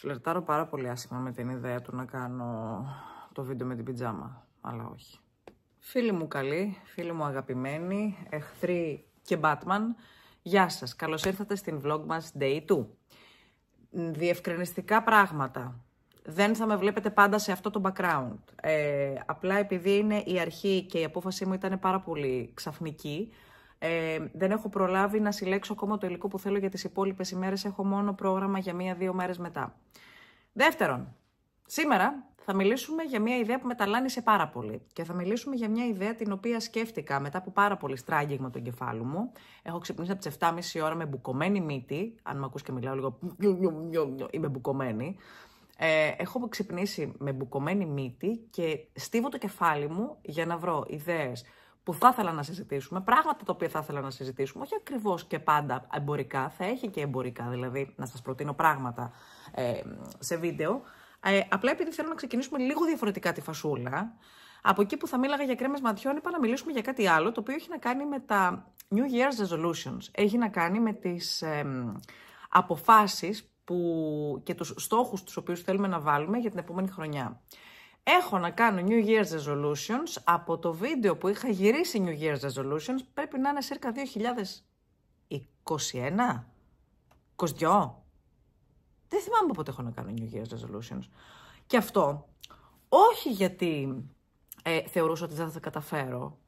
Φλερτάρω πάρα πολύ άσχημα με την ιδέα του να κάνω το βίντεο με την πιτζάμα, αλλά όχι. Φίλοι μου καλοί, φίλοι μου αγαπημένοι, εχθροί και Batman, γεια σας. Καλώς ήρθατε στην vlog μας Day 2. Διευκρινιστικά πράγματα. Δεν θα με βλέπετε πάντα σε αυτό το background. Ε, απλά επειδή είναι η αρχή και η απόφασή μου ήταν πάρα πολύ ξαφνική, ε, δεν έχω προλάβει να συλλέξω ακόμα το υλικό που θέλω για τις υπόλοιπες ημέρες, έχω μόνο πρόγραμμα για μία-δύο μέρες μετά. Δεύτερον, σήμερα θα μιλήσουμε για μια ιδέα που μεταλάνησε πάρα πολύ. Και θα μιλήσουμε για μια ιδεα που ταλάνισε παρα πολυ και θα μιλησουμε για μια ιδεα την οποία σκέφτηκα μετά από πάρα πολύ στράγγιγμα τον κεφάλι μου. Έχω ξυπνήσει από τις 7.30 ώρα με μπουκωμένη μύτη. Αν με ακούς και μιλάω λίγο. Είμαι μπουκωμένη. Ε, έχω ξυπνήσει με μπουκωμένη μύτη και στίβω το κεφάλι μου για να βρω ιδέες που θα ήθελα να συζητήσουμε, πράγματα τα οποία θα ήθελα να συζητήσουμε, όχι ακριβώς και πάντα εμπορικά, θα έχει και εμπορικά, δηλαδή να σας προτείνω πράγματα ε, σε βίντεο. Ε, απλά επειδή θέλω να ξεκινήσουμε λίγο διαφορετικά τη φασούλα, από εκεί που θα μίλαγα για κρέμες ματιών, είπα να μιλήσουμε για κάτι άλλο, το οποίο έχει να κάνει με τα New Year's Resolutions. Έχει να κάνει με τις ε, αποφάσει και τους στόχους τους οποίους θέλουμε να βάλουμε για την επόμενη χρονιά. Έχω να κάνω New Year's Resolutions από το βίντεο που είχα γυρίσει New Year's Resolutions πρέπει να είναι circa 2021, 22. Δεν θυμάμαι πότε έχω να κάνω New Year's Resolutions. Και αυτό όχι γιατί ε, θεωρούσα ότι δεν θα τα καταφέρω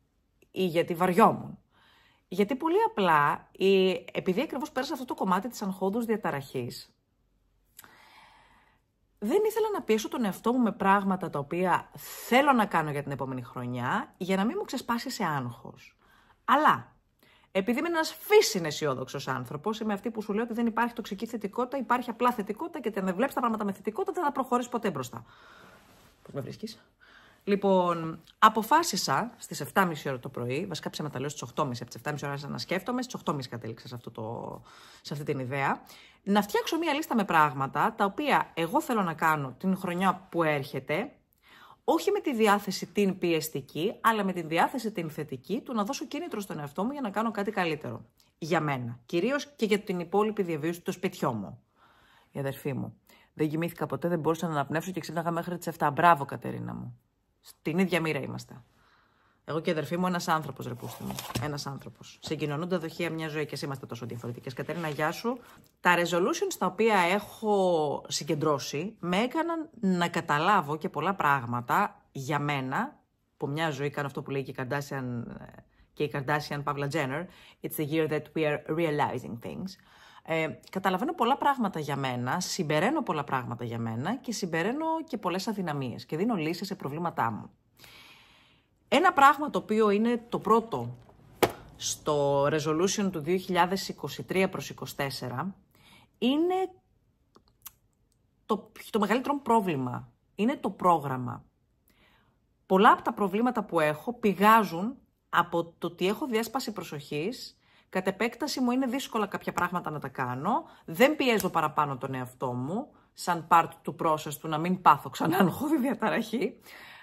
ή γιατί βαριόμουν. Γιατί πολύ απλά, η, επειδή ακριβώς επειδη ακριβω αυτό το κομμάτι της αγχώδους διαταραχής, δεν ήθελα να πιέσω τον εαυτό μου με πράγματα τα οποία θέλω να κάνω για την επόμενη χρονιά, για να μην μου ξεσπάσει σε άγχος. Αλλά, επειδή είμαι ένας φύσιν αισιόδοξος άνθρωπος, είμαι αυτή που σου λέω ότι δεν υπάρχει τοξική θετικότητα, υπάρχει απλά θετικότητα και αν δεν βλέπεις τα πράγματα με θετικότητα δεν θα προχωρήσεις ποτέ μπροστά. Πώς με βρίσκεις. Λοιπόν, αποφάσισα στις 7.30 ώρα το πρωί, βασικά ψέματα λέω στις 8.30, από τις 7.30 ώρα να σκέφτομαι, στις 8.30 κατέληξα σε, αυτό το, σε αυτή την ιδέα, να φτιάξω μία λίστα με πράγματα τα οποία εγώ θέλω να κάνω την χρονιά που έρχεται, όχι με τη διάθεση την πιεστική, αλλά με τη διάθεση την θετική του να δώσω κίνητρο στον εαυτό μου για να κάνω κάτι καλύτερο. Για μένα. Κυρίως και για την υπόλοιπη διαβίωση του σπιτιού μου. Η αδερφή μου. Δεν κοιμήθηκα ποτέ, δεν μπορούσα να αναπνεύσω και ξύπναγα μέχρι τις 7. Μπράβο, Κατερίνα μου. Στην ίδια μοίρα είμαστε. Εγώ και η αδερφή μου, ένας άνθρωπος, ρε πούστη μου. Ένας άνθρωπος. Συγκοινωνούν τα δοχεία μια ζωή και εσύ είμαστε τόσο διαφορετικές. Κατερίνα, γεια σου. Τα resolutions τα οποία έχω συγκεντρώσει με έκαναν να καταλάβω και πολλά πράγματα για μένα, που μια ζωή κάνω αυτό που λέει και η Kardashian, ε, και η It's the year that we are realizing things. Ε, καταλαβαίνω πολλά πράγματα για μένα, συμπεραίνω πολλά πράγματα για μένα και συμπεραίνω και πολλές αδυναμίες και δίνω λύσεις σε προβλήματά μου. Ένα πράγμα το οποίο είναι το πρώτο στο resolution του 2023 προς 2024 είναι το, το μεγαλύτερο πρόβλημα. Είναι το πρόγραμμα. Πολλά από τα προβλήματα που έχω πηγάζουν από το ότι έχω διάσπαση προσοχής Κατ' επέκταση μου είναι δύσκολα κάποια πράγματα να τα κάνω. Δεν πιέζω παραπάνω τον εαυτό μου, σαν part του process του να μην πάθω ξανά έχω διαταραχή.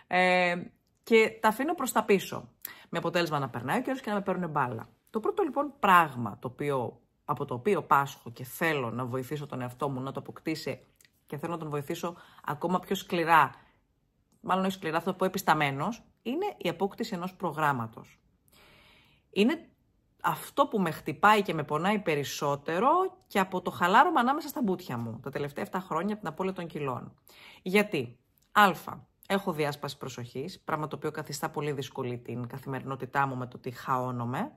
Ε, και τα αφήνω προς τα πίσω. Με αποτέλεσμα να περνάει ο καιρός και να με παίρνουν μπάλα. Το πρώτο λοιπόν πράγμα το οποίο, από το οποίο πάσχω και θέλω να βοηθήσω τον εαυτό μου να το αποκτήσει και θέλω να τον βοηθήσω ακόμα πιο σκληρά, μάλλον όχι σκληρά, θα το πω επισταμένος, είναι η απόκτηση ενός προγράμματος. Είναι αυτό που με χτυπάει και με πονάει περισσότερο και από το χαλάρωμα ανάμεσα στα μπούτια μου τα τελευταία 7 χρόνια από την απώλεια των κιλών. Γιατί, α, έχω διάσπαση προσοχής, πράγμα το οποίο καθιστά πολύ δύσκολη την καθημερινότητά μου με το τι χαώνομαι.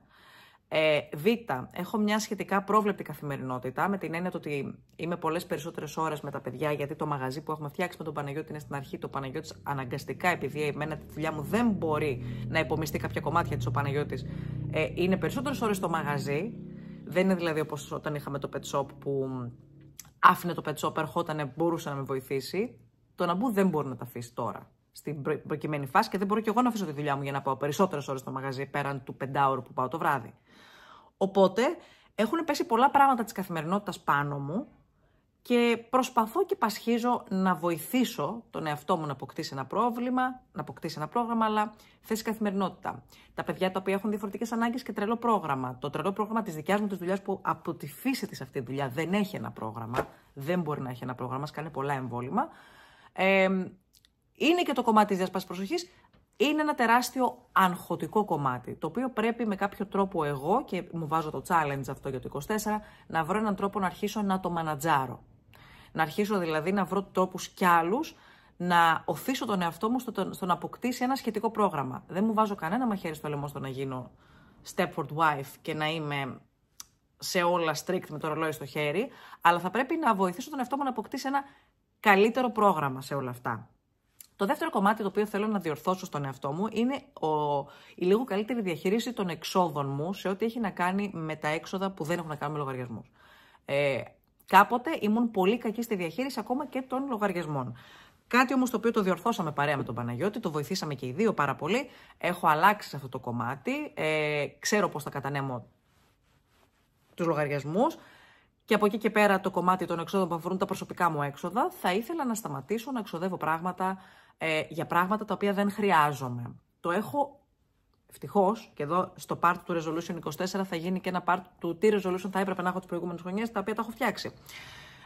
Ε, β, έχω μια σχετικά πρόβλεπτη καθημερινότητα με την έννοια ότι είμαι πολλές περισσότερες ώρες με τα παιδιά γιατί το μαγαζί που έχουμε φτιάξει με τον Παναγιώτη είναι στην αρχή. Το Παναγιώτης αναγκαστικά, επειδή εμένα τη δουλειά μου δεν μπορεί να υπομειστεί κάποια κομμάτια της ο Παναγιώτης, ε, είναι περισσότερες ώρες στο μαγαζί. Δεν είναι δηλαδή όπως όταν είχαμε το pet shop που άφηνε το pet shop, ερχόταν, μπορούσε να με βοηθήσει. Το να μπουν δεν μπορεί να τα αφήσει τώρα στην προκειμένη φάση και δεν μπορώ και εγώ να αφήσω τη δουλειά μου για να πάω περισσότερες ώρες στο μαγαζί πέραν του πεντάωρου που πάω το βράδυ. Οπότε έχουν πέσει πολλά πράγματα της καθημερινότητας πάνω μου και προσπαθώ και πασχίζω να βοηθήσω τον εαυτό μου να αποκτήσει ένα πρόβλημα, να αποκτήσει ένα πρόγραμμα, αλλά θέση καθημερινότητα. Τα παιδιά τα οποία έχουν διαφορετικές ανάγκες και τρελό πρόγραμμα. Το τρελό πρόγραμμα της δικιάς μου της δουλειάς που από τη φύση της αυτή τη δουλειά δεν έχει ένα πρόγραμμα, δεν μπορεί να έχει ένα πρόγραμμα, σκάνε πολλά εμβόλυμα. Ε, είναι και το κομμάτι της διασπάση προσοχής. Είναι ένα τεράστιο αγχωτικό κομμάτι, το οποίο πρέπει με κάποιο τρόπο εγώ, και μου βάζω το challenge αυτό για το 24, να βρω έναν τρόπο να αρχίσω να το μανατζάρω. Να αρχίσω δηλαδή να βρω τρόπου κι άλλους να οθήσω τον εαυτό μου στο, στο να αποκτήσει ένα σχετικό πρόγραμμα. Δεν μου βάζω κανένα μαχαίρι στο λαιμό στο να γίνω Stepford Wife και να είμαι σε όλα strict με το ρολόι στο χέρι, αλλά θα πρέπει να βοηθήσω τον εαυτό μου να αποκτήσει ένα καλύτερο πρόγραμμα σε όλα αυτά. Το δεύτερο κομμάτι το οποίο θέλω να διορθώσω στον εαυτό μου είναι ο, η λίγο καλύτερη διαχείριση των εξόδων μου σε ό,τι έχει να κάνει με τα έξοδα που δεν έχουν να κάνουν με λογαριασμούς. Ε, Κάποτε ήμουν πολύ κακή στη διαχείριση ακόμα και των λογαριασμών. Κάτι όμως το οποίο το διορθώσαμε παρέα με τον Παναγιώτη, το βοηθήσαμε και οι δύο πάρα πολύ. Έχω αλλάξει αυτό το κομμάτι. Ε, ξέρω πώς θα κατανέμω τους λογαριασμούς. Και από εκεί και πέρα το κομμάτι των εξόδων που αφορούν τα προσωπικά μου έξοδα, θα ήθελα να σταματήσω να εξοδεύω πράγματα ε, για πράγματα τα οποία δεν χρειάζομαι. Το έχω Ευτυχώς, και εδώ στο part του Resolution 24 θα γίνει και ένα part του τι resolution θα έπρεπε να έχω τις προηγούμενες χρονιές, τα οποία τα έχω φτιάξει.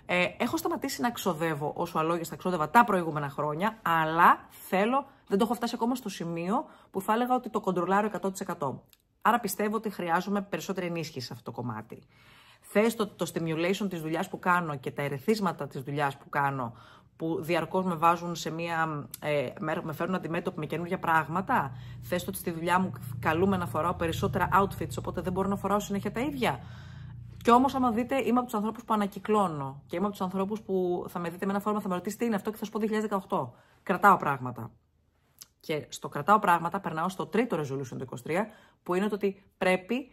Ε, έχω σταματήσει να ξοδεύω όσο τα ξόδευα τα προηγούμενα χρόνια, αλλά θέλω, δεν το έχω φτάσει ακόμα στο σημείο που θα έλεγα ότι το κοντρολάρω 100%. Άρα πιστεύω ότι χρειάζομαι περισσότερη ενίσχυση σε αυτό το κομμάτι. Θες το, το stimulation της δουλειάς που κάνω και τα ερεθίσματα της δουλειάς που κάνω που διαρκώς με βάζουν σε μία. Ε, με φέρουν αντιμέτωποι με καινούργια πράγματα. Θες ότι στη δουλειά μου καλούμε να φοράω περισσότερα outfits, οπότε δεν μπορώ να φοράω συνέχεια τα ίδια. Κι όμως, άμα δείτε, είμαι από τους ανθρώπους που ανακυκλώνω. Και είμαι από τους ανθρώπους που θα με δείτε με ένα φόρμα, θα με ρωτήσετε τι είναι αυτό και θα σου πω 2018. Κρατάω πράγματα. Και στο κρατάω πράγματα περνάω στο τρίτο resolution του 23, που είναι το ότι πρέπει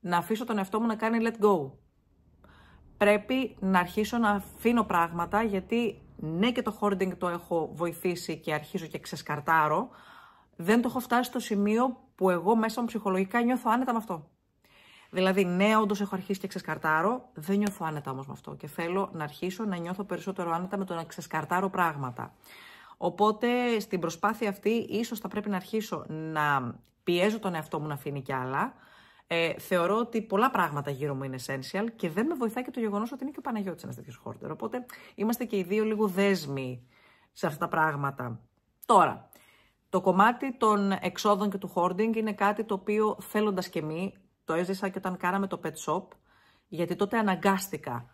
να αφήσω τον εαυτό μου να κάνει let go. Πρέπει να αρχίσω να αφήνω πράγματα γιατί ναι και το hoarding το έχω βοηθήσει και αρχίζω και ξεσκαρτάρω, δεν το έχω φτάσει στο σημείο που εγώ μέσα μου ψυχολογικά νιώθω άνετα με αυτό. Δηλαδή, ναι, όντως έχω αρχίσει και ξεσκαρτάρω, δεν νιώθω άνετα όμως με αυτό. Και θέλω να αρχίσω να νιώθω περισσότερο άνετα με το να ξεσκαρτάρω πράγματα. Οπότε, στην προσπάθεια αυτή, ίσως θα πρέπει να αρχίσω να πιέζω τον εαυτό μου να αφήνει κι άλλα, ε, θεωρώ ότι πολλά πράγματα γύρω μου είναι essential και δεν με βοηθάει και το γεγονός ότι είναι και ο Παναγιώτης ένας τέτοιος χόρτερ. Οπότε είμαστε και οι δύο λίγο δέσμοι σε αυτά τα πράγματα. Τώρα, το κομμάτι των εξόδων και του hoarding είναι κάτι το οποίο θέλοντας και εμεί το έζησα και όταν κάναμε το pet shop, γιατί τότε αναγκάστηκα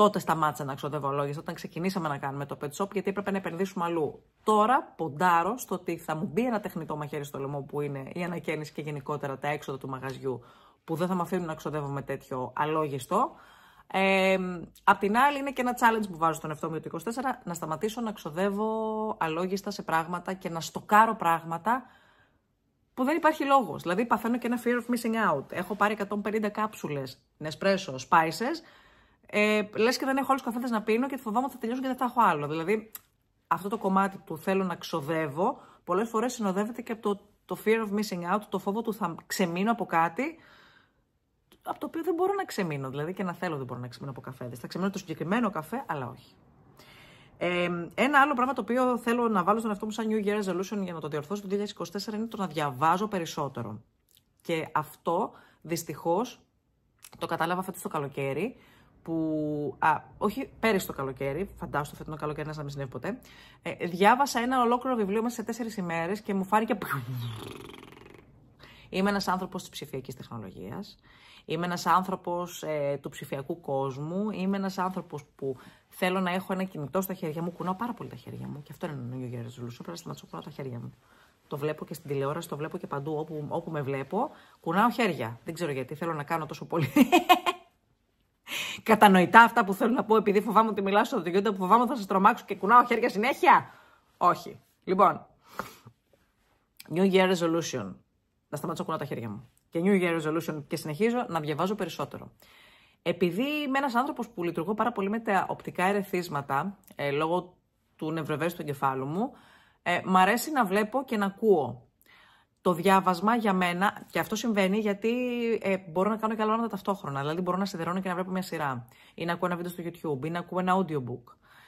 Τότε σταμάτησα να ξοδεύω όταν ξεκινήσαμε να κάνουμε το pet shop, γιατί έπρεπε να επενδύσουμε αλλού. Τώρα ποντάρω στο ότι θα μου μπει ένα τεχνητό μαχαίρι στο λαιμό που είναι η ανακαίνιση και γενικότερα τα έξοδα του μαγαζιού, που δεν θα με αφήνουν να ξοδεύω με τέτοιο αλόγιστο. Ε, απ' την άλλη, είναι και ένα challenge που βάζω στον εαυτό μου το 24, να σταματήσω να ξοδεύω αλόγιστα σε πράγματα και να στοκάρω πράγματα που δεν υπάρχει λόγος. Δηλαδή, παθαίνω και ένα fear of missing out. Έχω πάρει 150 κάψουλε Nespresso Spices ε, λες και δεν έχω άλλους καφέδε να πίνω και φοβάμαι ότι θα τελειώσω και δεν θα έχω άλλο. Δηλαδή, αυτό το κομμάτι που θέλω να ξοδεύω, πολλές φορές συνοδεύεται και από το, fear of missing out, το φόβο του θα ξεμείνω από κάτι από το οποίο δεν μπορώ να ξεμείνω. Δηλαδή και να θέλω δεν μπορώ να ξεμείνω από καφέδε. Θα ξεμείνω το συγκεκριμένο καφέ, αλλά όχι. Ε, ένα άλλο πράγμα το οποίο θέλω να βάλω στον εαυτό μου σαν New Year Resolution για να το διορθώσω το 2024 είναι το να διαβάζω περισσότερο. Και αυτό δυστυχώς το κατάλαβα φέτος το καλοκαίρι που. Α, όχι πέρυσι το καλοκαίρι, φαντάζομαι το φετινό καλοκαίρι να μην συνέβη ποτέ. Ε, διάβασα ένα ολόκληρο βιβλίο μέσα σε τέσσερις ημέρες και μου φάνηκε. Είμαι ένας άνθρωπος της ψηφιακής τεχνολογίας. Είμαι ένας άνθρωπος ε, του ψηφιακού κόσμου. Είμαι ένας άνθρωπος που θέλω να έχω ένα κινητό στα χέρια μου. Κουνάω πάρα πολύ τα χέρια μου. Και αυτό είναι ο New Year's Resolution. Πρέπει να σταματήσω κουνάω τα χέρια μου. Το βλέπω και στην τηλεόραση, το βλέπω και παντού όπου, όπου με βλέπω. Κουνάω χέρια. Δεν ξέρω γιατί θέλω να κάνω τόσο πολύ κατανοητά αυτά που θέλω να πω, επειδή φοβάμαι ότι μιλάω στο YouTube, που φοβάμαι θα σας τρομάξω και κουνάω χέρια συνέχεια. Όχι. Λοιπόν, New Year Resolution. Να σταματήσω κουνάω τα χέρια μου. Και New Year Resolution και συνεχίζω να διαβάζω περισσότερο. Επειδή είμαι ένας άνθρωπος που λειτουργώ πάρα πολύ με τα οπτικά ερεθίσματα, ε, λόγω του νευροβέστου του εγκεφάλου μου, ε, μ' αρέσει να βλέπω και να ακούω το διάβασμα για μένα, και αυτό συμβαίνει γιατί ε, μπορώ να κάνω και άλλα πράγματα ταυτόχρονα. Δηλαδή, μπορώ να σιδερώνω και να βλέπω μια σειρά, ή να ακούω ένα βίντεο στο YouTube, ή να ακούω ένα audiobook.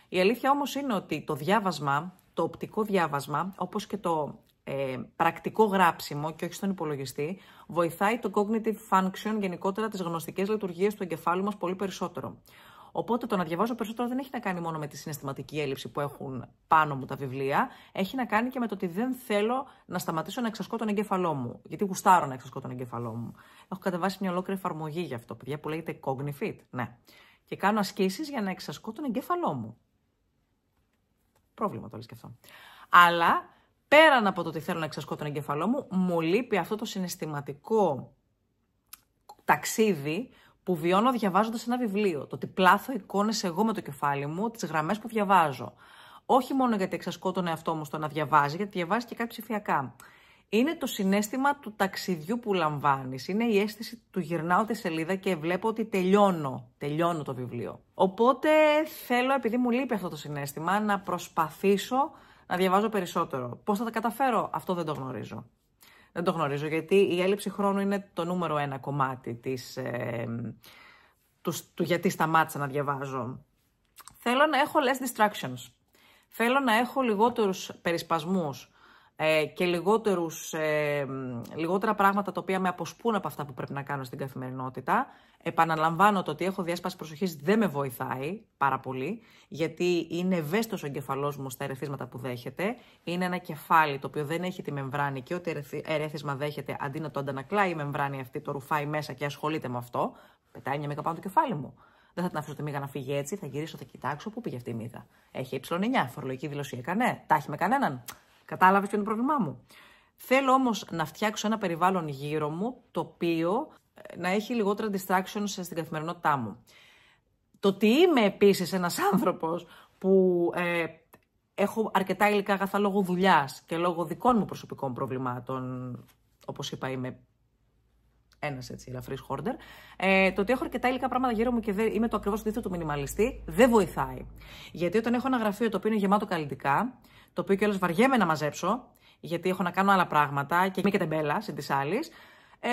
Η αλήθεια όμως είναι ότι το διάβασμα, το οπτικό διάβασμα, όπως και το ε, πρακτικό γράψιμο και όχι στον υπολογιστή, βοηθάει το cognitive function γενικότερα τις γνωστικές λειτουργίες του εγκεφάλου μας πολύ περισσότερο. Οπότε το να διαβάζω περισσότερο δεν έχει να κάνει μόνο με τη συναισθηματική έλλειψη που έχουν πάνω μου τα βιβλία, έχει να κάνει και με το ότι δεν θέλω να σταματήσω να εξασκώ τον εγκέφαλό μου. Γιατί γουστάρω να εξασκώ τον εγκέφαλό μου. Έχω κατεβάσει μια ολόκληρη εφαρμογή γι' αυτό, παιδιά, που λέγεται Cognifit. Ναι. Και κάνω ασκήσεις για να εξασκώ τον εγκέφαλό μου. Πρόβλημα το λες και αυτό. Αλλά πέραν από το ότι θέλω να εξασκώ τον εγκέφαλό μου, μου λείπει αυτό το συναισθηματικό ταξίδι που βιώνω διαβάζοντας ένα βιβλίο. Το ότι πλάθω εικόνες εγώ με το κεφάλι μου, τις γραμμές που διαβάζω. Όχι μόνο γιατί εξασκώ τον εαυτό μου στο να διαβάζει, γιατί διαβάζει και κάτι ψηφιακά. Είναι το συνέστημα του ταξιδιού που λαμβάνεις. Είναι η αίσθηση του γυρνάω τη σελίδα και βλέπω ότι τελειώνω. Τελειώνω το βιβλίο. Οπότε θέλω, επειδή μου λείπει αυτό το συνέστημα, να προσπαθήσω να διαβάζω περισσότερο. Πώς θα τα καταφέρω, αυτό δεν το γνωρίζω. Δεν το γνωρίζω γιατί η έλλειψη χρόνου είναι το νούμερο ένα κομμάτι της, ε, τους, του γιατί σταμάτησα να διαβάζω. Θέλω να έχω less distractions. Θέλω να έχω λιγότερους περισπασμούς ε, και λιγότερους, ε, λιγότερα πράγματα τα οποία με αποσπούν από αυτά που πρέπει να κάνω στην καθημερινότητα. Επαναλαμβάνω το ότι έχω διάσπαση προσοχής δεν με βοηθάει πάρα πολύ, γιατί είναι ευαίσθητος ο εγκεφαλός μου στα ερεθίσματα που δέχεται. Είναι ένα κεφάλι το οποίο δεν έχει τη μεμβράνη και ό,τι ερεθίσμα δέχεται, αντί να το αντανακλάει η μεμβράνη αυτή, το ρουφάει μέσα και ασχολείται με αυτό. Πετάει μια μήκα πάνω το κεφάλι μου. Δεν θα την αφήσω τη μήγα να φύγει έτσι, θα γυρίσω, θα κοιτάξω πού πήγε αυτή η μηκα εχει Έχει ε9, φορολογική δηλωσία έκανε, με κανέναν. Κατάλαβες ποιο είναι το πρόβλημά μου. Θέλω όμως να φτιάξω ένα περιβάλλον γύρω μου το οποίο ε, να έχει λιγότερα distractions στην καθημερινότητά μου. Το ότι είμαι επίσης ένας άνθρωπος που ε, έχω αρκετά υλικά αγαθά λόγω δουλειάς και λόγω δικών μου προσωπικών προβλημάτων. Όπως είπα, είμαι ένας έτσι ελαφρύς χόρντερ. Ε, το ότι έχω αρκετά υλικά πράγματα γύρω μου και δεν, είμαι το ακριβώς το του μινιμαλιστή, δεν βοηθάει. Γιατί όταν έχω ένα γραφείο το οποίο είναι γεμάτο καλλιτικά, το οποίο κιόλας βαριέμαι να μαζέψω, γιατί έχω να κάνω άλλα πράγματα και μην και τεμπέλα συν της άλλης, ε,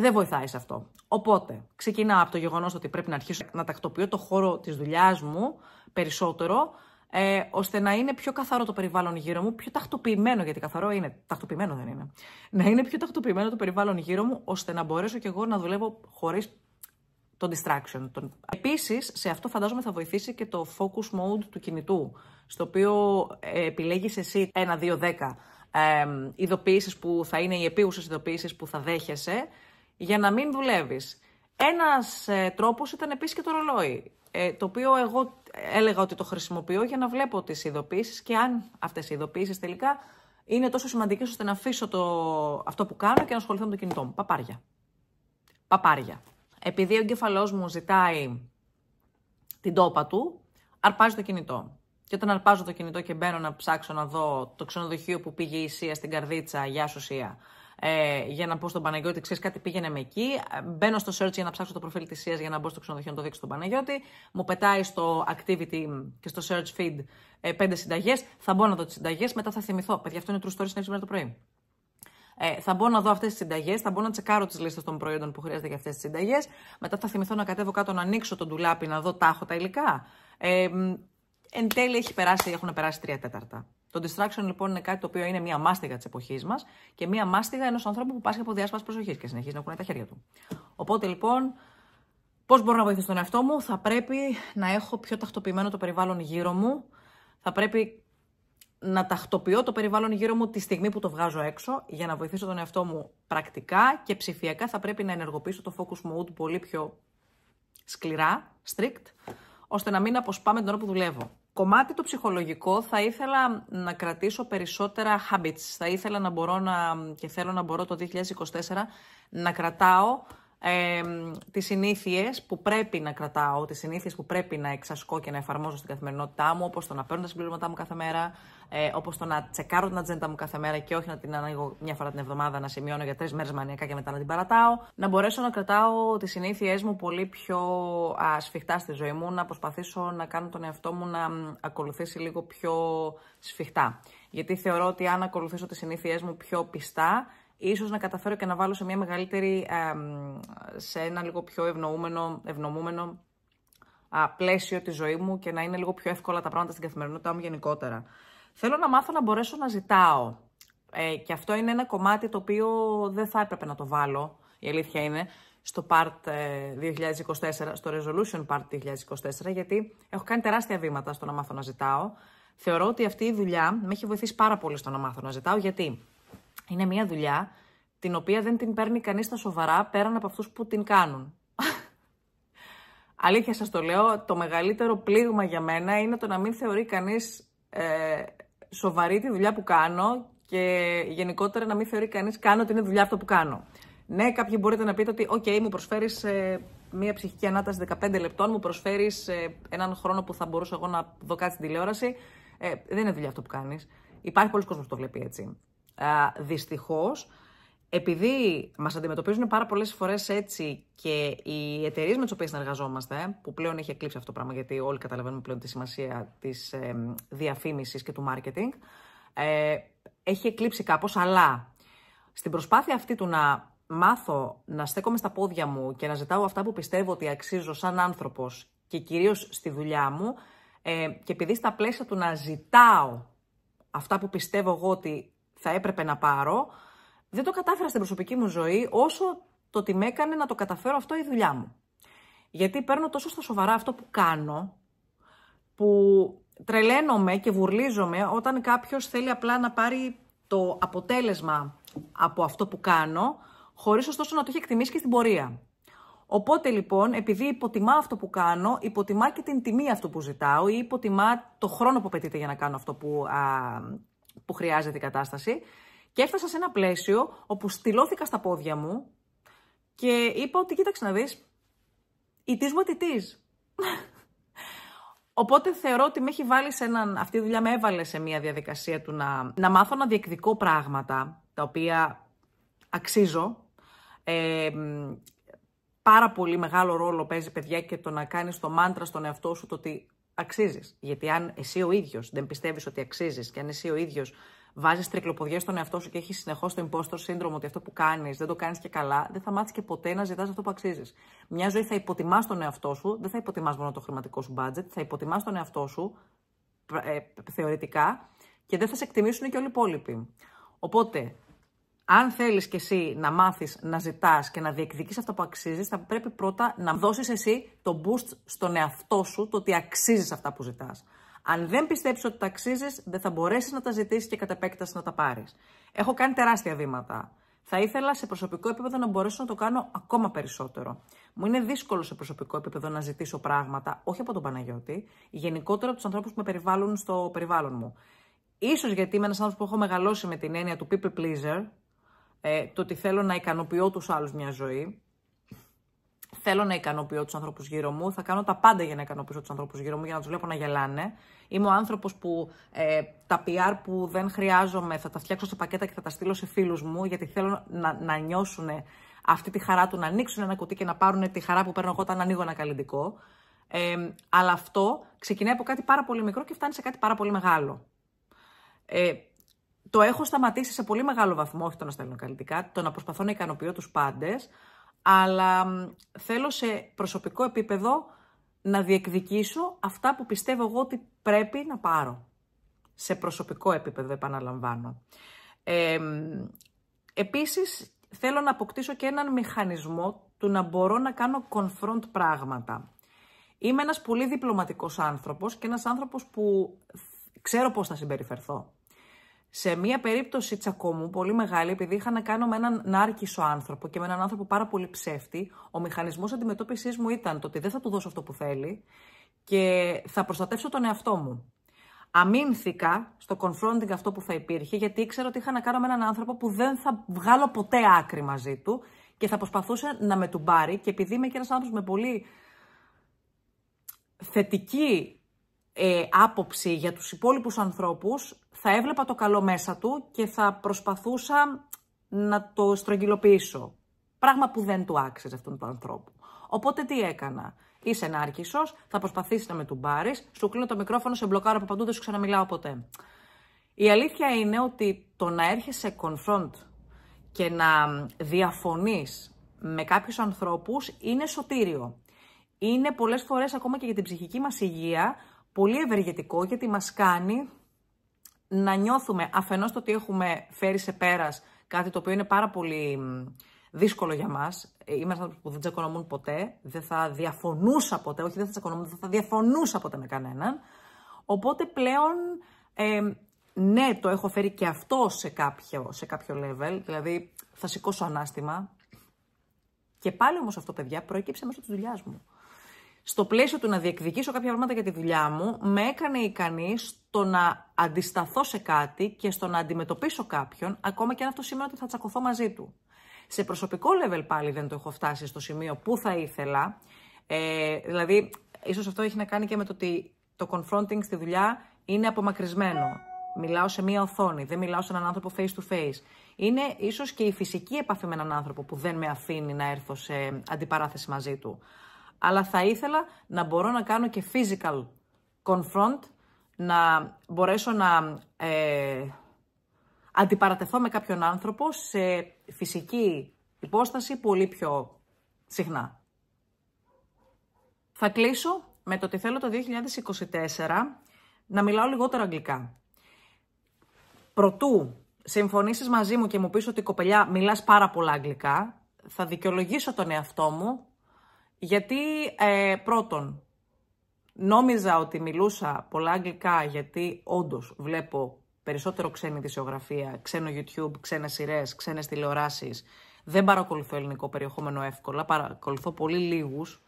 δεν βοηθάει σε αυτό. Οπότε, ξεκινάω από το γεγονός ότι πρέπει να αρχίσω να τακτοποιώ το χώρο της δουλειάς μου περισσότερο, ε, ώστε να είναι πιο καθαρό το περιβάλλον γύρω μου, πιο τακτοποιημένο, γιατί καθαρό είναι, τακτοποιημένο δεν είναι. Να είναι πιο τακτοποιημένο το περιβάλλον γύρω μου, ώστε να μπορέσω κι εγώ να δουλεύω χωρίς τον distraction. Τον... Επίσης, σε αυτό φαντάζομαι θα βοηθήσει και το focus mode του κινητού, στο οποίο ε, επιλέγεις εσύ 1, 2, 10 ε, ειδοποιήσεις που θα είναι οι επίγουσες ειδοποιήσεις που θα δέχεσαι, για να μην δουλεύεις. Ένας ε, τρόπος ήταν επίσης και το ρολόι ε, το οποίο εγώ έλεγα ότι το χρησιμοποιώ για να βλέπω τις ειδοποίησεις και αν αυτές οι ειδοποίησεις τελικά είναι τόσο σημαντικές ώστε να αφήσω το, αυτό που κάνω και να ασχοληθώ με το κινητό μου. Παπάρια. Παπάρια. Επειδή ο εγκέφαλός μου ζητάει την τόπα του, αρπάζει το κινητό. Και όταν αρπάζω το κινητό και μπαίνω να ψάξω να δω το ξενοδοχείο που πήγε η Σία στην Καρδίτσα, για σου ε, για να πω στον Παναγιώτη, ξέρεις κάτι πήγαινε με εκεί. Μπαίνω στο search για να ψάξω το προφίλ της Σίας για να μπω στο ξενοδοχείο να το δείξω στον Παναγιώτη. Μου πετάει στο activity και στο search feed ε, πέντε συνταγές. Θα μπω να δω τις συνταγές, μετά θα θυμηθώ. Παιδιά, αυτό είναι true story σήμερα το πρωί. Ε, θα μπω να δω αυτές τις συνταγές, θα μπω να τσεκάρω τις λίστες των προϊόντων που χρειάζεται για αυτές τις συνταγές. Μετά θα θυμηθώ να κατέβω κάτω να ανοίξω τον ντουλάπι, να δω τα έχω τα υλικά. Ε, Εν τέλει έχει περάσει, έχουν περάσει τρία τέταρτα. Το distraction λοιπόν είναι κάτι το οποίο είναι μια μάστιγα της εποχής μας και μια μάστιγα ενός ανθρώπου που πάσχει από διάσπασης προσοχής και συνεχίζει να κουνάει τα χέρια του. Οπότε λοιπόν, πώς μπορώ να βοηθήσω τον εαυτό μου, θα πρέπει να έχω πιο τακτοποιημένο το περιβάλλον γύρω μου, θα πρέπει να τακτοποιώ το περιβάλλον γύρω μου τη στιγμή που το βγάζω έξω για να βοηθήσω τον εαυτό μου πρακτικά και ψηφιακά θα πρέπει να ενεργοποιήσω το focus mode πολύ πιο σκληρά, strict, ώστε να μην αποσπάμε την ώρα που δουλεύω. Κομμάτι το ψυχολογικό θα ήθελα να κρατήσω περισσότερα habits. Θα ήθελα να μπορώ να, και θέλω να μπορώ το 2024 να κρατάω ε, τις συνήθειες που πρέπει να κρατάω, τις συνήθειες που πρέπει να εξασκώ και να εφαρμόζω στην καθημερινότητά μου, όπως το να παίρνω τα συμπληρώματά μου κάθε μέρα, ε, όπως το να τσεκάρω την ατζέντα μου κάθε μέρα και όχι να την ανοίγω μια φορά την εβδομάδα, να σημειώνω για τρεις μέρες μανιακά και μετά να την παρατάω, να μπορέσω να κρατάω τις συνήθειές μου πολύ πιο σφιχτά στη ζωή μου, να προσπαθήσω να κάνω τον εαυτό μου να ακολουθήσει λίγο πιο σφιχτά. Γιατί θεωρώ ότι αν ακολουθήσω τις συνήθειές μου πιο πιστά, ίσως να καταφέρω και να βάλω σε μια μεγαλύτερη, σε ένα λίγο πιο ευνοούμενο, πλαίσιο τη ζωή μου και να είναι λίγο πιο εύκολα τα πράγματα στην καθημερινότητά μου γενικότερα. Θέλω να μάθω να μπορέσω να ζητάω. Ε, και αυτό είναι ένα κομμάτι το οποίο δεν θα έπρεπε να το βάλω, η αλήθεια είναι, στο Part 2024, ε, στο Resolution Part 2024, γιατί έχω κάνει τεράστια βήματα στο να μάθω να ζητάω. Θεωρώ ότι αυτή η δουλειά με έχει βοηθήσει πάρα πολύ στο να μάθω να ζητάω, γιατί είναι μια δουλειά την οποία δεν την παίρνει κανείς στα σοβαρά πέραν από αυτούς που την κάνουν. Αλήθεια σας το λέω, το μεγαλύτερο πλήγμα για μένα είναι το να μην θεωρεί κανείς ε, σοβαρή τη δουλειά που κάνω και γενικότερα να μην θεωρεί κανείς καν ότι είναι δουλειά αυτό που κάνω. Ναι, κάποιοι μπορείτε να πείτε ότι «ΟΚ, okay, μου προσφέρεις ε, μία ψυχική ανάταση 15 λεπτών, μου προσφέρεις ε, έναν χρόνο που θα μπορούσα εγώ να δω κάτι στην τηλεόραση». Ε, δεν είναι δουλειά αυτό που κάνεις. Υπάρχει πολλοί κόσμος που το βλέπει έτσι δυστυχώς, επειδή μας αντιμετωπίζουν πάρα πολλές φορές έτσι και οι εταιρείες με τις οποίες συνεργαζόμαστε, που πλέον έχει εκλείψει αυτό το πράγμα γιατί όλοι καταλαβαίνουμε πλέον τη σημασία της διαφήμιση ε, διαφήμισης και του marketing, ε, έχει εκλείψει κάπως, αλλά στην προσπάθεια αυτή του να μάθω να στέκομαι στα πόδια μου και να ζητάω αυτά που πιστεύω ότι αξίζω σαν άνθρωπος και κυρίως στη δουλειά μου, ε, και επειδή στα πλαίσια του να ζητάω αυτά που πιστεύω εγώ ότι θα έπρεπε να πάρω, δεν το κατάφερα στην προσωπική μου ζωή όσο το τι με έκανε να το καταφέρω αυτό η δουλειά μου. Γιατί παίρνω τόσο στα σοβαρά αυτό που κάνω, που τρελαίνομαι και βουρλίζομαι όταν κάποιος θέλει απλά να πάρει το αποτέλεσμα από αυτό που κάνω, χωρίς ωστόσο να το έχει εκτιμήσει και στην πορεία. Οπότε λοιπόν, επειδή υποτιμά αυτό που κάνω, υποτιμά και την τιμή αυτό που ζητάω ή υποτιμά το χρόνο που απαιτείται για να κάνω αυτό που, α, που χρειάζεται η κατάσταση. Και έφτασα σε ένα πλαίσιο όπου στυλώθηκα στα πόδια μου και είπα ότι κοίταξε να δεις, η is Οπότε θεωρώ ότι με έχει βάλει σε έναν, αυτή η δουλειά με έβαλε σε μια διαδικασία του να, να μάθω να διεκδικώ πράγματα τα οποία αξίζω. Ε, πάρα πολύ μεγάλο ρόλο παίζει παιδιά και το να κάνεις το μάντρα στον εαυτό σου το ότι αξίζεις. Γιατί αν εσύ ο ίδιος δεν πιστεύεις ότι αξίζεις και αν εσύ ο ίδιος βάζεις τρικλοποδιές στον εαυτό σου και έχεις συνεχώς το imposter σύνδρομο ότι αυτό που κάνεις δεν το κάνεις και καλά, δεν θα μάθεις και ποτέ να ζητάς αυτό που αξίζεις. Μια ζωή θα υποτιμάς τον εαυτό σου, δεν θα υποτιμάς μόνο το χρηματικό σου budget, θα υποτιμάς τον εαυτό σου ε, θεωρητικά και δεν θα σε εκτιμήσουν και όλοι οι υπόλοιποι. Οπότε, αν θέλεις κι εσύ να μάθεις να ζητάς και να διεκδικείς αυτό που αξίζεις, θα πρέπει πρώτα να δώσεις εσύ το boost στον εαυτό σου, το ότι αξίζεις αυτά που ζητάς. Αν δεν πιστέψεις ότι τα αξίζεις, δεν θα μπορέσεις να τα ζητήσεις και κατ' επέκταση να τα πάρεις. Έχω κάνει τεράστια βήματα. Θα ήθελα σε προσωπικό επίπεδο να μπορέσω να το κάνω ακόμα περισσότερο. Μου είναι δύσκολο σε προσωπικό επίπεδο να ζητήσω πράγματα, όχι από τον Παναγιώτη, γενικότερα από τους ανθρώπους που με περιβάλλουν στο περιβάλλον μου. Ίσως γιατί είμαι ένας άνθρωπος που έχω μεγαλώσει με την έννοια του people pleaser, ε, το ότι θέλω να ικανοποιώ τους άλλους μια ζωή, θέλω να ικανοποιώ τους ανθρώπους γύρω μου. Θα κάνω τα πάντα για να ικανοποιήσω τους ανθρώπους γύρω μου, για να τους βλέπω να γελάνε. Είμαι ο άνθρωπος που ε, τα PR που δεν χρειάζομαι θα τα φτιάξω σε πακέτα και θα τα στείλω σε φίλους μου, γιατί θέλω να, να νιώσουν αυτή τη χαρά του, να ανοίξουν ένα κουτί και να πάρουν τη χαρά που παίρνω εγώ όταν ανοίγω ένα καλλιντικό. Ε, αλλά αυτό ξεκινάει από κάτι πάρα πολύ μικρό και φτάνει σε κάτι πάρα πολύ μεγάλο. Ε, το έχω σταματήσει σε πολύ μεγάλο βαθμό, όχι το να στέλνω καλλιτικά, το να προσπαθώ να ικανοποιώ τους πάντες, αλλά θέλω σε προσωπικό επίπεδο να διεκδικήσω αυτά που πιστεύω εγώ ότι πρέπει να πάρω. Σε προσωπικό επίπεδο, επαναλαμβάνω. Ε, επίσης, θέλω να αποκτήσω και έναν μηχανισμό του να μπορώ να κάνω confront πράγματα. Είμαι ένας πολύ διπλωματικός άνθρωπος και ένας άνθρωπος που ξέρω πώς θα συμπεριφερθώ. Σε μία περίπτωση τσακωμού πολύ μεγάλη, επειδή είχα να κάνω με έναν νάρκισο άνθρωπο και με έναν άνθρωπο πάρα πολύ ψεύτη, ο μηχανισμός αντιμετώπιση μου ήταν το ότι δεν θα του δώσω αυτό που θέλει και θα προστατεύσω τον εαυτό μου. Αμήνθηκα στο confronting αυτό που θα υπήρχε, γιατί ήξερα ότι είχα να κάνω με έναν άνθρωπο που δεν θα βγάλω ποτέ άκρη μαζί του και θα προσπαθούσε να με του τουμπάρει. Και επειδή είμαι και ένας άνθρωπος με πολύ θετική ε, άποψη για τους υπόλοιπους ανθρώπους, θα έβλεπα το καλό μέσα του και θα προσπαθούσα να το στρογγυλοποιήσω. Πράγμα που δεν του άξιζε αυτόν τον ανθρώπου. Οπότε τι έκανα. Είσαι ενάρκησο, θα προσπαθήσει να με του μπάρει, σου κλείνω το μικρόφωνο, σε μπλοκάρω από παντού, δεν σου ξαναμιλάω ποτέ. Η αλήθεια είναι ότι το να έρχεσαι confront και να διαφωνείς με κάποιους ανθρώπους είναι σωτήριο. Είναι πολλές φορές ακόμα και για την ψυχική μας υγεία πολύ ευεργετικό γιατί μας κάνει να νιώθουμε αφενός το ότι έχουμε φέρει σε πέρας κάτι το οποίο είναι πάρα πολύ δύσκολο για μας. Ε, είμαστε που δεν τσακωνόμουν ποτέ, δεν θα διαφωνούσα ποτέ, όχι δεν θα τσακωνόμουν, δεν θα διαφωνούσα ποτέ με κανέναν. Οπότε πλέον, ε, ναι, το έχω φέρει και αυτό σε κάποιο, σε κάποιο level, δηλαδή θα σηκώσω ανάστημα. Και πάλι όμως αυτό, παιδιά, προέκυψε μέσω της δουλειάς μου στο πλαίσιο του να διεκδικήσω κάποια πράγματα για τη δουλειά μου, με έκανε ικανής στο να αντισταθώ σε κάτι και στο να αντιμετωπίσω κάποιον, ακόμα και αν αυτό σημαίνει ότι θα τσακωθώ μαζί του. Σε προσωπικό level πάλι δεν το έχω φτάσει στο σημείο που θα ήθελα. Ε, δηλαδή, ίσως αυτό έχει να κάνει και με το ότι το confronting στη δουλειά είναι απομακρυσμένο. Μιλάω σε μία οθόνη, δεν μιλάω σε έναν άνθρωπο face to face. Είναι ίσως και η φυσική επαφή με έναν άνθρωπο που δεν με αφήνει να έρθω σε αντιπαράθεση μαζί του αλλά θα ήθελα να μπορώ να κάνω και physical confront, να μπορέσω να ε, αντιπαρατεθώ με κάποιον άνθρωπο σε φυσική υπόσταση πολύ πιο συχνά. Θα κλείσω με το ότι θέλω το 2024 να μιλάω λιγότερο αγγλικά. Προτού συμφωνήσεις μαζί μου και μου πεις ότι κοπελιά μιλάς πάρα πολλά αγγλικά, θα δικαιολογήσω τον εαυτό μου γιατί ε, πρώτον, νόμιζα ότι μιλούσα πολλά αγγλικά γιατί όντως βλέπω περισσότερο ξένη δισεογραφία, ξένο YouTube, ξένες σειρές, ξένες τηλεοράσεις. Δεν παρακολουθώ ελληνικό περιεχόμενο εύκολα, παρακολουθώ πολύ λίγους.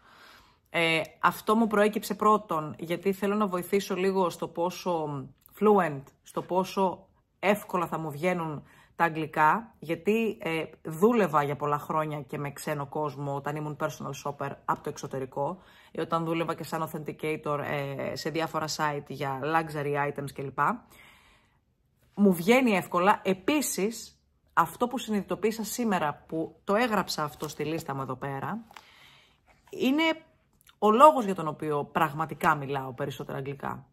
Ε, αυτό μου προέκυψε πρώτον γιατί θέλω να βοηθήσω λίγο στο πόσο fluent, στο πόσο εύκολα θα μου βγαίνουν αγγλικά, γιατί ε, δούλευα για πολλά χρόνια και με ξένο κόσμο όταν ήμουν personal shopper από το εξωτερικό, ή ε, όταν δούλευα και σαν authenticator ε, σε διάφορα site για luxury items κλπ. Μου βγαίνει εύκολα. Επίσης, αυτό που συνειδητοποίησα σήμερα που το έγραψα αυτό στη λίστα μου εδώ πέρα, είναι ο λόγος για τον οποίο πραγματικά μιλάω περισσότερα αγγλικά.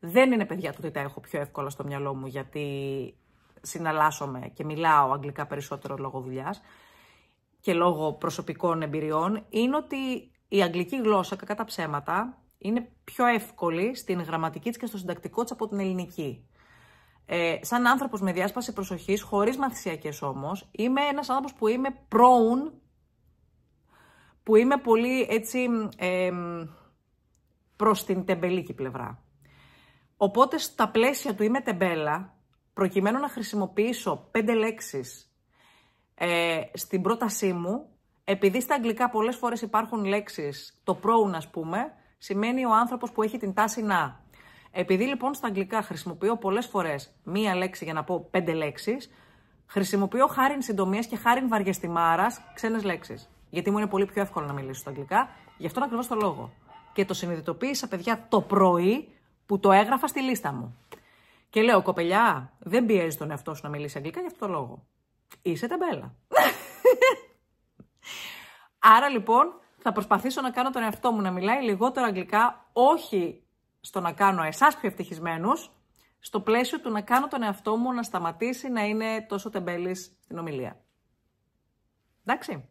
Δεν είναι παιδιά το ότι τα έχω πιο εύκολα στο μυαλό μου γιατί συναλλάσσομαι και μιλάω αγγλικά περισσότερο λόγω δουλειάς και λόγω προσωπικών εμπειριών, είναι ότι η αγγλική γλώσσα, κακά τα ψέματα, είναι πιο εύκολη στην γραμματική της και στο συντακτικό της από την ελληνική. Ε, σαν άνθρωπος με διάσπαση προσοχής, χωρίς μαθησιακές όμως, είμαι ένας άνθρωπος που είμαι prone, που είμαι πολύ έτσι ε, προς την τεμπελίκη πλευρά. Οπότε στα πλαίσια του είμαι τεμπέλα, προκειμένου να χρησιμοποιήσω πέντε λέξεις ε, στην πρότασή μου, επειδή στα αγγλικά πολλές φορές υπάρχουν λέξεις, το prone ας πούμε, σημαίνει ο άνθρωπος που έχει την τάση να. Επειδή λοιπόν στα αγγλικά χρησιμοποιώ πολλές φορές μία λέξη για να πω πέντε λέξεις, χρησιμοποιώ χάριν συντομίας και χάριν βαριεστημάρας ξένες λέξεις. Γιατί μου είναι πολύ πιο εύκολο να μιλήσω στα αγγλικά, γι' αυτόν ακριβώς το λόγο. Και το συνειδητοποίησα, παιδιά, το πρωί που το έγραφα στη λίστα μου. Και λέω, κοπελιά, δεν πιέζει τον εαυτό σου να μιλήσει αγγλικά για αυτόν τον λόγο. Είσαι τεμπέλα. Άρα λοιπόν θα προσπαθήσω να κάνω τον εαυτό μου να μιλάει λιγότερο αγγλικά, όχι στο να κάνω εσάς πιο ευτυχισμένους, στο πλαίσιο του να κάνω τον εαυτό μου να σταματήσει να είναι τόσο τεμπέλης στην ομιλία. Εντάξει.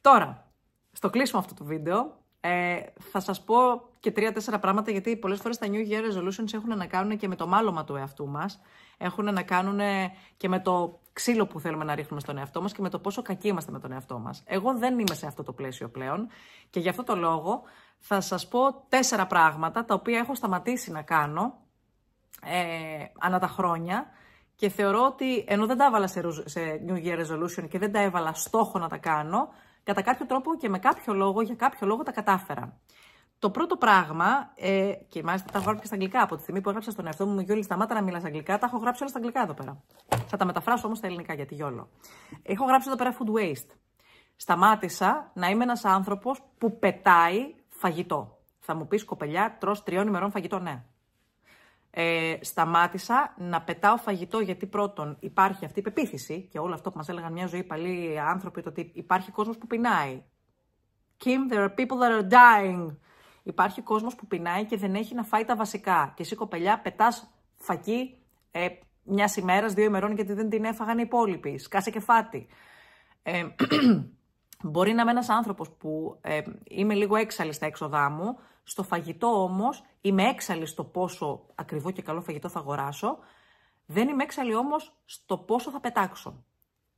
Τώρα, στο κλείσιμο αυτό το βίντεο, ε, θα σας πω και τρία-τέσσερα πράγματα, γιατί πολλές φορές τα New Year Resolutions έχουν να κάνουν και με το μάλωμα του εαυτού μας έχουν να κάνουν και με το ξύλο που θέλουμε να ρίχνουμε στον εαυτό μας και με το πόσο κακοί είμαστε με τον εαυτό μας. Εγώ δεν είμαι σε αυτό το πλαίσιο πλέον και γι' αυτό το λόγο θα σας πω τέσσερα πράγματα τα οποία έχω σταματήσει να κάνω ε, ανά τα χρόνια και θεωρώ ότι ενώ δεν τα έβαλα σε, σε New Year Resolution και δεν τα έβαλα στόχο να τα κάνω, κατά κάποιο τρόπο και με κάποιο λόγο, για κάποιο λόγο τα κατάφερα. Το πρώτο πράγμα, ε, και μάλιστα τα έχω γράψει και στα αγγλικά από τη στιγμή που έγραψα στον εαυτό μου Γιώλη, σταμάτα να μιλάς αγγλικά, τα έχω γράψει όλα στα αγγλικά εδώ πέρα. Θα τα μεταφράσω όμως στα ελληνικά γιατί γιόλο. Έχω γράψει εδώ πέρα food waste. Σταμάτησα να είμαι ένας άνθρωπος που πετάει φαγητό. Θα μου πεις κοπελιά, τρώ τριών ημερών φαγητό, ναι ε, σταμάτησα να πετάω φαγητό γιατί πρώτον υπάρχει αυτή η πεποίθηση και όλο αυτό που μας έλεγαν μια ζωή παλιοί άνθρωποι το ότι υπάρχει κόσμος που πεινάει. Kim, there are people that are dying. Υπάρχει κόσμος που πεινάει και δεν έχει να φάει τα βασικά. Και εσύ κοπελιά πετάς φακή ε, μιας ημέρας, δύο ημερών γιατί δεν την έφαγαν οι υπόλοιποι. Σκάσε και φάτη. Ε, Μπορεί να είμαι ένας άνθρωπος που ε, είμαι λίγο έξαλλη στα έξοδά μου, στο φαγητό όμως, είμαι έξαλλη στο πόσο ακριβό και καλό φαγητό θα αγοράσω, δεν είμαι έξαλλη όμως στο πόσο θα πετάξω.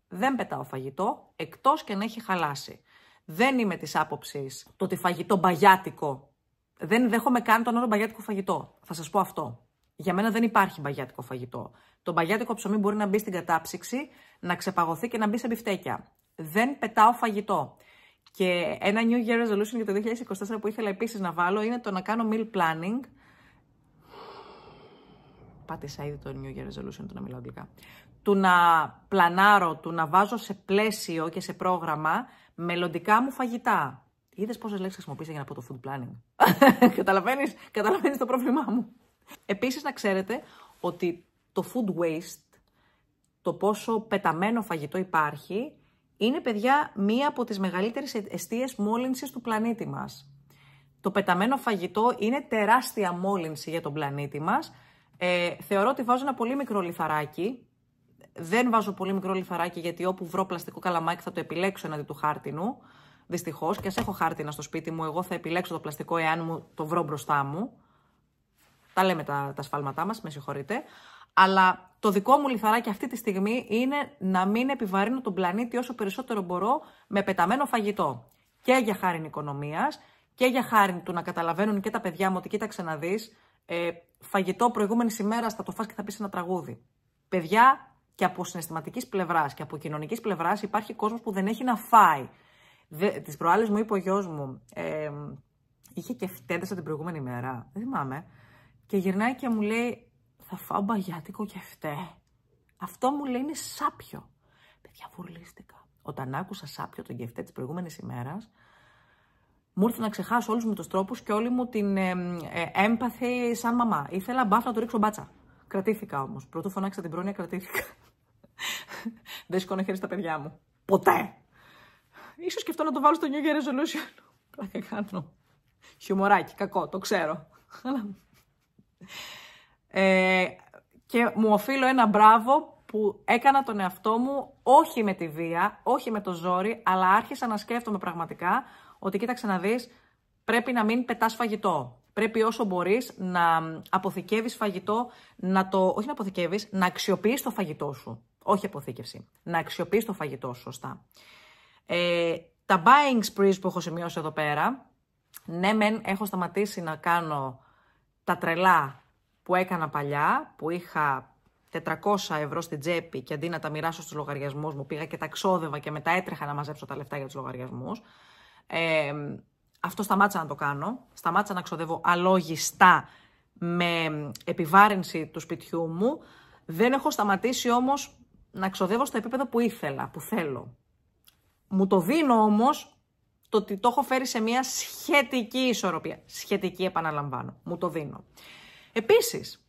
Δεν πετάω φαγητό, εκτός και να έχει χαλάσει. Δεν είμαι της άποψης το ότι φαγητό μπαγιάτικο, δεν δέχομαι καν τον όρο μπαγιάτικο φαγητό, θα σας πω αυτό. Για μένα δεν υπάρχει μπαγιάτικο φαγητό. Το μπαγιάτικο ψωμί μπορεί να μπει στην κατάψυξη, να ξεπαγωθεί και να μπει σε μπιφτέκια δεν πετάω φαγητό. Και ένα New Year Resolution για το 2024 που ήθελα επίσης να βάλω είναι το να κάνω meal planning. Πάτησα ήδη το New Year Resolution, το να μιλάω αγγλικά. Του να πλανάρω, του να βάζω σε πλαίσιο και σε πρόγραμμα μελλοντικά μου φαγητά. Είδες πόσες λέξεις χρησιμοποίησα για να πω το food planning. Καταλαβαίνεις καταλαβαίνεις το πρόβλημά μου. Επίσης, να ξέρετε ότι το food waste, το πόσο πεταμένο φαγητό υπάρχει, είναι, παιδιά, μία από τις μεγαλύτερες ε, αιστείες μόλυνσης του πλανήτη μας. Το πεταμένο φαγητό είναι τεράστια μόλυνση για τον πλανήτη μας. Ε, θεωρώ ότι βάζω ένα πολύ μικρό λιθαράκι. Δεν βάζω πολύ μικρό λιθαράκι γιατί όπου βρω πλαστικό καλαμάκι θα το επιλέξω εναντί του χάρτινου. Δυστυχώς, και ας έχω χάρτινα στο σπίτι μου, εγώ θα επιλέξω το πλαστικό εάν μου το βρω μπροστά μου. Τα λέμε τα, τα σφάλματά μας, με συγχωρείτε. Αλλά το δικό μου λιθαράκι αυτή τη στιγμή είναι να μην επιβαρύνω τον πλανήτη όσο περισσότερο μπορώ με πεταμένο φαγητό. Και για χάρη οικονομίας και για χάρη του να καταλαβαίνουν και τα παιδιά μου ότι κοίταξε να δεις. Ε, φαγητό προηγούμενης ημέρας θα το φας και θα πεις ένα τραγούδι. Παιδιά, και από συναισθηματικής πλευράς και από κοινωνικής πλευράς υπάρχει κόσμος που δεν έχει να φάει. Τις προάλλες μου είπε ο γιος μου, ε, είχε και φτέντε την προηγούμενη μέρα. Δεν θυμάμαι. Και γυρνάει και μου λέει, θα φάω μπαγιάτικο και Αυτό μου λέει είναι σάπιο. Παιδιά, βουρλίστηκα. Όταν άκουσα σάπιο τον κεφτέ της προηγούμενης ημέρας, μου ήρθε να ξεχάσω όλους μου τους τρόπους και όλη μου την ε, έμπαθη σαν μαμά. Ήθελα μπάφ να το ρίξω μπάτσα. Κρατήθηκα όμως. Πρώτο φωνάξα την πρόνοια, κρατήθηκα. Δεν σηκώνω χέρι στα παιδιά μου. Ποτέ! σω σκεφτώ να το βάλω στο New Year Resolution. Πλάκα κάνω. Χιουμοράκι, κακό, το ξέρω. Ε, και μου οφείλω ένα μπράβο που έκανα τον εαυτό μου όχι με τη βία, όχι με το ζόρι, αλλά άρχισα να σκέφτομαι πραγματικά ότι κοίταξε να δεις, πρέπει να μην πετάς φαγητό. Πρέπει όσο μπορείς να αποθηκεύεις φαγητό, να το, όχι να αποθηκεύεις, να αξιοποιείς το φαγητό σου. Όχι αποθήκευση, να αξιοποιείς το φαγητό σου σωστά. Ε, τα buying sprees που έχω σημειώσει εδώ πέρα, ναι μεν έχω σταματήσει να κάνω τα τρελά που έκανα παλιά, που είχα 400 ευρώ στην τσέπη και αντί να τα μοιράσω στους λογαριασμούς μου, πήγα και τα ξόδευα και μετά έτρεχα να μαζέψω τα λεφτά για τους λογαριασμούς. Ε, αυτό σταμάτησα να το κάνω. Σταμάτησα να ξοδεύω αλόγιστα με επιβάρυνση του σπιτιού μου. Δεν έχω σταματήσει όμως να ξοδεύω στο επίπεδο που ήθελα, που θέλω. Μου το δίνω όμως το ότι το έχω φέρει σε μια σχετική ισορροπία. Σχετική, επαναλαμβάνω. Μου το δίνω. Επίσης,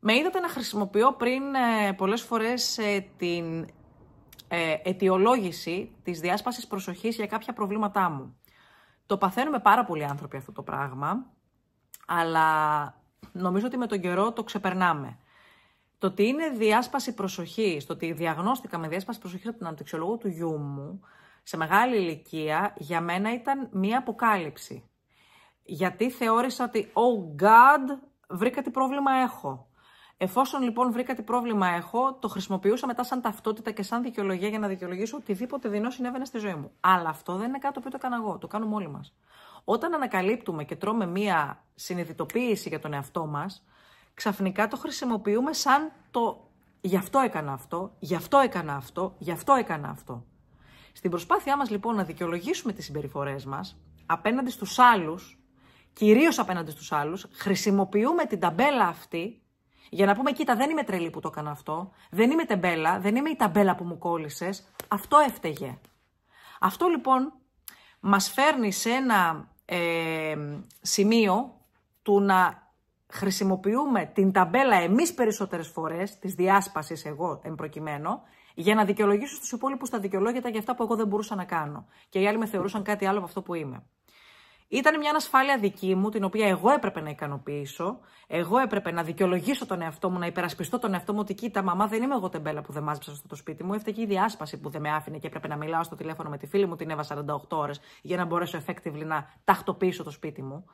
με είδατε να χρησιμοποιώ πριν ε, πολλές φορές ε, την ε, αιτιολόγηση της διάσπασης προσοχής για κάποια προβλήματά μου. Το παθαίνουμε πάρα πολλοί άνθρωποι αυτό το πράγμα, αλλά νομίζω ότι με τον καιρό το ξεπερνάμε. Το ότι είναι διάσπαση προσοχής, το ότι διαγνώστηκα με διάσπαση προσοχής από την αναπτυξιολόγο του γιού μου, σε μεγάλη ηλικία για μένα ήταν μία αποκάλυψη. Γιατί θεώρησα ότι «Oh God, βρήκα τι πρόβλημα έχω». Εφόσον λοιπόν βρήκα τι πρόβλημα έχω, το χρησιμοποιούσα μετά σαν ταυτότητα και σαν δικαιολογία για να δικαιολογήσω οτιδήποτε δεινό συνέβαινε στη ζωή μου. Αλλά αυτό δεν είναι κάτι που το έκανα εγώ, το κάνουμε όλοι μας. Όταν ανακαλύπτουμε και τρώμε μία συνειδητοποίηση για τον εαυτό μας, ξαφνικά το χρησιμοποιούμε σαν το «γι' αυτό έκανα αυτό, γι' αυτό έκανα αυτό, γι' αυτό έκανα αυτό». Στην προσπάθειά μας λοιπόν να δικαιολογήσουμε τις συμπεριφορές μας απέναντι στους άλλους, κυρίως απέναντι στους άλλους, χρησιμοποιούμε την ταμπέλα αυτή για να πούμε κοίτα δεν είμαι τρελή που το έκανα αυτό, δεν είμαι τεμπέλα, δεν είμαι η ταμπέλα που μου κόλλησες, αυτό έφταιγε. Αυτό λοιπόν μας φέρνει σε ένα ε, σημείο του να χρησιμοποιούμε την ταμπέλα εμείς περισσότερες φορές, της διάσπασης εγώ εμπροκειμένο, για να δικαιολογήσω στους υπόλοιπους τα δικαιολόγητα για αυτά που εγώ δεν μπορούσα να κάνω. Και οι άλλοι με θεωρούσαν κάτι άλλο από αυτό που είμαι. Ήταν μια ανασφάλεια δική μου, την οποία εγώ έπρεπε να ικανοποιήσω. Εγώ έπρεπε να δικαιολογήσω τον εαυτό μου, να υπερασπιστώ τον εαυτό μου ότι κοίτα, μαμά, δεν είμαι εγώ τεμπέλα που δεν μάζεψα στο σπίτι μου. Έφταιγε η διάσπαση που δεν με άφηνε και έπρεπε να μιλάω στο τηλέφωνο με τη φίλη μου την Εύα 48 ώρες για να μπορέσω effectively να τακτοποιήσω το σπίτι μου.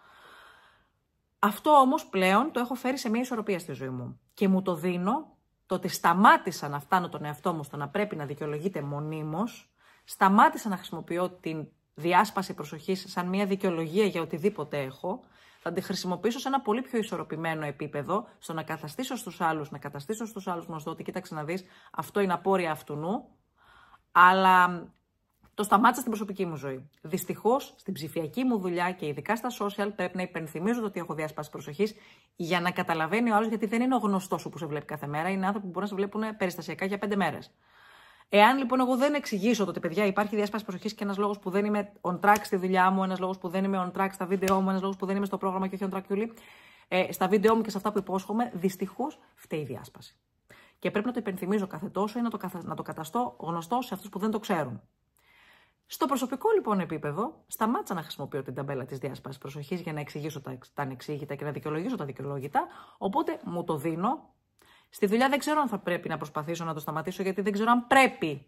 Αυτό όμως πλέον το έχω φέρει σε μια ισορροπία στη ζωή μου. Και μου το δίνω το ότι σταμάτησα να φτάνω τον εαυτό μου στο να πρέπει να δικαιολογείται μονίμως, σταμάτησα να χρησιμοποιώ την διάσπαση προσοχής σαν μια δικαιολογία για οτιδήποτε έχω, θα τη χρησιμοποιήσω σε ένα πολύ πιο ισορροπημένο επίπεδο, στο να καταστήσω στους άλλους, να καταστήσω στους άλλους μας ότι κοίταξε να δεις, αυτό είναι απόρρια αυτού νου. Αλλά το σταμάτησα στην προσωπική μου ζωή. Δυστυχώς, στην ψηφιακή μου δουλειά και ειδικά στα social, πρέπει να υπενθυμίζω ότι έχω διάσπαση προσοχής για να καταλαβαίνει ο άλλος, γιατί δεν είναι ο γνωστός σου που σε βλέπει κάθε μέρα. Είναι άνθρωποι που μπορούν να σε βλέπουν περιστασιακά για πέντε μέρες. Εάν λοιπόν εγώ δεν εξηγήσω το ότι παιδιά υπάρχει διάσπαση προσοχής και ένας λόγος που δεν είμαι on track στη δουλειά μου, ένας λόγος που δεν είμαι on track στα βίντεο μου, ένας λόγος που δεν είμαι στο πρόγραμμα και όχι on track ε, στα βίντεο μου και σε αυτά που υπόσχομαι, δυστυχώς φταίει διάσπαση. Και πρέπει να το υπενθυμίζω κάθε τόσο ή το, να το καταστώ γνωστό σε αυτούς που δεν το ξέρουν. Στο προσωπικό λοιπόν επίπεδο, σταμάτησα να χρησιμοποιώ την ταμπέλα της διάσπασης προσοχής για να εξηγήσω τα, τα ανεξήγητα και να δικαιολογήσω τα δικαιολόγητα. Οπότε μου το δίνω. Στη δουλειά δεν ξέρω αν θα πρέπει να προσπαθήσω να το σταματήσω, γιατί δεν ξέρω αν πρέπει.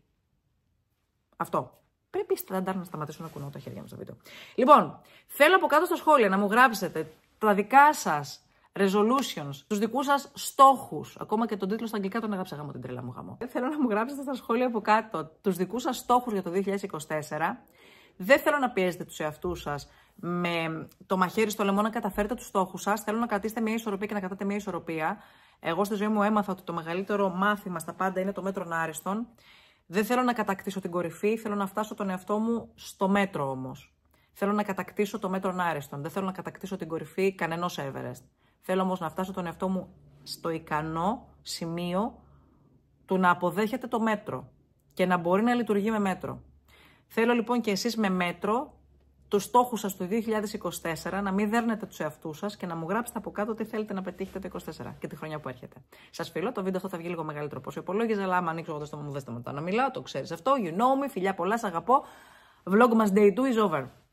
Αυτό. Πρέπει στάνταρ να σταματήσω να κουνώ τα χέρια μου στο βίντεο. Λοιπόν, θέλω από κάτω στα σχόλια να μου γράψετε τα δικά σας resolutions, τους δικούς σας στόχους. Ακόμα και τον τίτλο στα αγγλικά τον έγραψα γάμο την τρέλα μου γάμο. Θέλω να μου γράψετε στα σχόλια από κάτω τους δικούς σας στόχους για το 2024. Δεν θέλω να πιέζετε τους εαυτούς σας με το μαχαίρι στο λαιμό να καταφέρετε τους στόχους σας. Θέλω να κρατήσετε μια ισορροπία και να κρατάτε μια ισορροπία. Εγώ στη ζωή μου έμαθα ότι το μεγαλύτερο μάθημα στα πάντα είναι το μέτρον άριστον. Δεν θέλω να κατακτήσω την κορυφή, θέλω να φτάσω τον εαυτό μου στο μέτρο όμως. Θέλω να κατακτήσω το μέτρον άριστον. Δεν θέλω να κατακτήσω την κορυφή κανενός Everest. Θέλω όμως να φτάσω τον εαυτό μου στο ικανό σημείο του να αποδέχεται το μέτρο και να μπορεί να λειτουργεί με μέτρο. Θέλω λοιπόν και εσείς με μέτρο τους στόχους σας του 2024, να μην δέρνετε τους εαυτούς σας και να μου γράψετε από κάτω τι θέλετε να πετύχετε το 2024 και τη χρονιά που έρχεται. Σας φιλώ, το βίντεο αυτό θα βγει λίγο μεγαλύτερο πόσο υπολόγιζα, αλλά άμα ανοίξω εγώ το στόμα μου δεν σταματάω να μιλάω, το ξέρεις αυτό, you know me, φιλιά πολλά, σ' αγαπώ. Vlog μας day 2 is over.